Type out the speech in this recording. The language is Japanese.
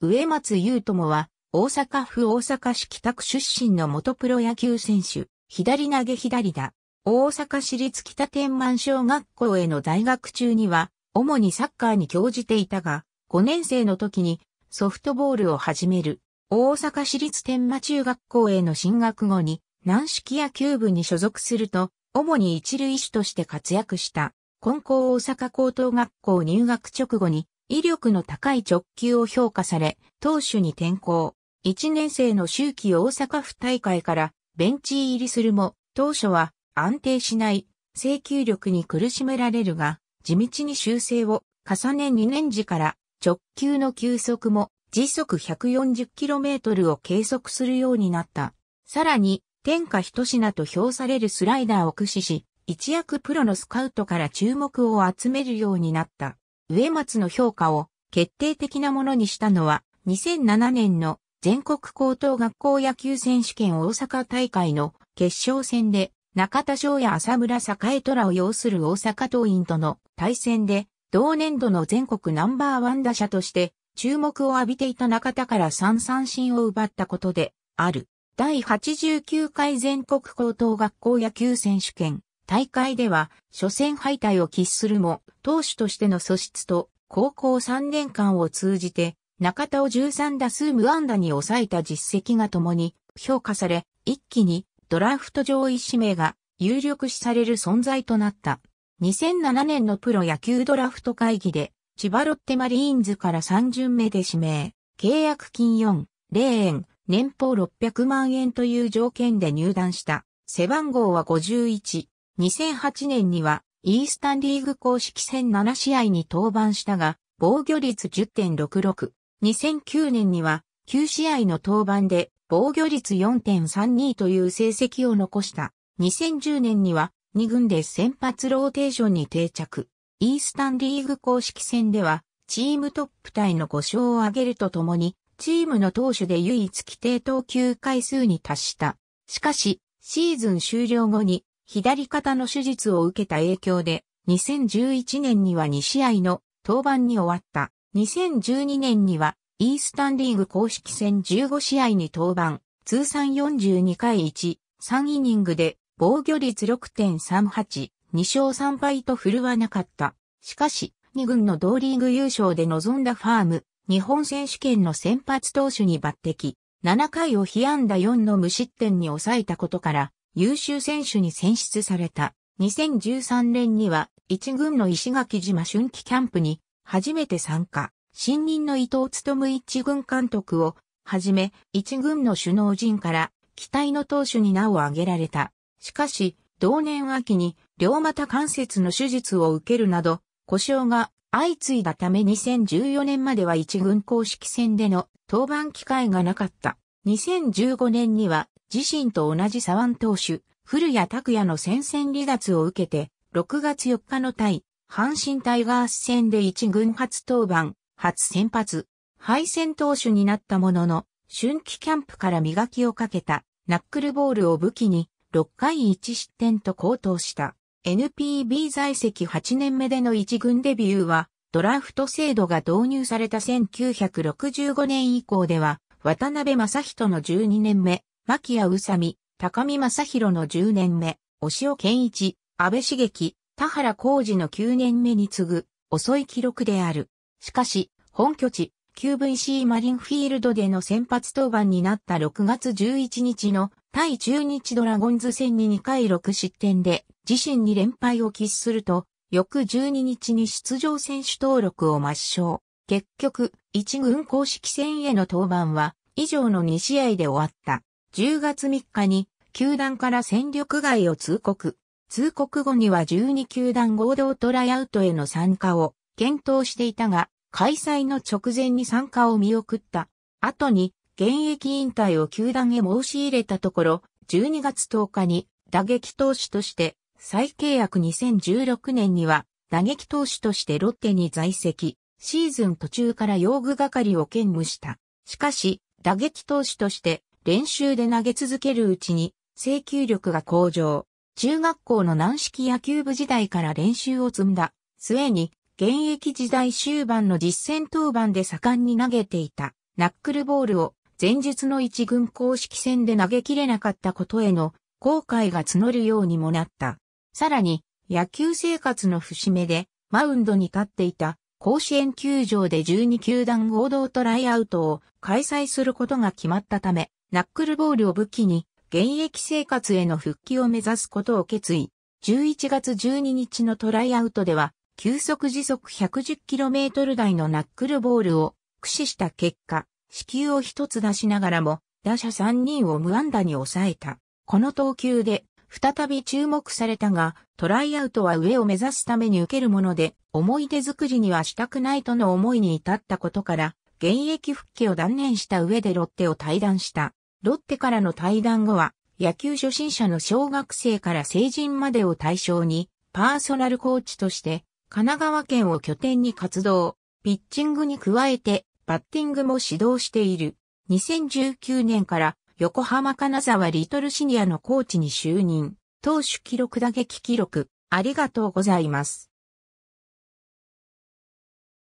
植松優友は、大阪府大阪市北区出身の元プロ野球選手、左投げ左打。大阪市立北天満小学校への大学中には、主にサッカーに興じていたが、5年生の時にソフトボールを始める。大阪市立天満中学校への進学後に、軟式野球部に所属すると、主に一塁手として活躍した。金光大阪高等学校入学直後に、威力の高い直球を評価され、投手に転向。1年生の周期大阪府大会からベンチ入りするも、当初は安定しない制球力に苦しめられるが、地道に修正を重ね2年時から直球の球速も時速 140km を計測するようになった。さらに、天下一品と評されるスライダーを駆使し、一躍プロのスカウトから注目を集めるようになった。植松の評価を決定的なものにしたのは、2007年の全国高等学校野球選手権大阪大会の決勝戦で、中田翔や浅村栄虎を擁する大阪桐蔭との対戦で、同年度の全国ナンバーワン打者として、注目を浴びていた中田から3三振を奪ったことで、ある。第89回全国高等学校野球選手権大会では初戦敗退を喫するも、投手としての素質と高校3年間を通じて中田を13打数無安打に抑えた実績が共に評価され、一気にドラフト上位指名が有力視される存在となった。2007年のプロ野球ドラフト会議で、千葉ロッテマリーンズから3巡目で指名、契約金4、0円、年俸600万円という条件で入団した。背番号は51。2008年にはイースタンリーグ公式戦7試合に登板したが、防御率10.66。2009年には9試合の登板で防御率4.32という成績を残した。2010年には2軍で先発ローテーションに定着。イースタンリーグ公式戦ではチームトップタイの5勝を挙げるとともに、チームの投手で唯一規定投球回数に達した。しかし、シーズン終了後に左肩の手術を受けた影響で、2011年には2試合の登板に終わった。2012年には、イースタンリーグ公式戦15試合に登板、通算42回1、3イニングで、防御率6.38、2勝3敗と振るわなかった。しかし、2軍の同リーグ優勝で臨んだファーム、日本選手権の先発投手に抜擢、7回を被安打4の無失点に抑えたことから、優秀選手に選出された。2013年には一軍の石垣島春季キャンプに初めて参加。新任の伊藤勤一軍監督をはじめ、一軍の首脳陣から期待の投手に名を挙げられた。しかし、同年秋に両股関節の手術を受けるなど、故障が相次いだため2014年までは一軍公式戦での登板機会がなかった。2015年には自身と同じ左腕投手、古谷拓也の戦線離脱を受けて、6月4日の対、阪神タイガース戦で一軍初登板、初先発、敗戦投手になったものの、春季キャンプから磨きをかけた、ナックルボールを武器に、6回1失点と高騰した。NPB 在籍8年目での一軍デビューは、ドラフト制度が導入された1965年以降では、渡辺正人の12年目、牧谷宇佐美、高見正宏の10年目、押尾健一、安倍茂樹、田原浩二の9年目に次ぐ、遅い記録である。しかし、本拠地、QVC マリンフィールドでの先発登板になった6月11日の対中日ドラゴンズ戦に2回6失点で自身に連敗を喫すると、翌12日に出場選手登録を抹消。結局、一軍公式戦への登板は以上の2試合で終わった。10月3日に球団から戦力外を通告。通告後には12球団合同トライアウトへの参加を検討していたが、開催の直前に参加を見送った。後に現役引退を球団へ申し入れたところ、12月10日に打撃投手として再契約2016年には打撃投手としてロッテに在籍、シーズン途中から用具係を兼務した。しかし、打撃投手として練習で投げ続けるうちに、制球力が向上。中学校の軟式野球部時代から練習を積んだ末に、現役時代終盤の実戦登板で盛んに投げていたナックルボールを前述の一軍公式戦で投げきれなかったことへの後悔が募るようにもなった。さらに野球生活の節目でマウンドに立っていた甲子園球場で12球団合同トライアウトを開催することが決まったためナックルボールを武器に、現役生活への復帰を目指すことを決意。11月12日のトライアウトでは、急速時速 110km 台のナックルボールを駆使した結果、死球を一つ出しながらも、打者3人を無安打に抑えた。この投球で、再び注目されたが、トライアウトは上を目指すために受けるもので、思い出作りにはしたくないとの思いに至ったことから、現役復帰を断念した上でロッテを退団した。ロッテからの退団後は、野球初心者の小学生から成人までを対象に、パーソナルコーチとして、神奈川県を拠点に活動、ピッチングに加えて、バッティングも指導している。2019年から横浜金沢リトルシニアのコーチに就任、投手記録打撃記録、ありがとうございます。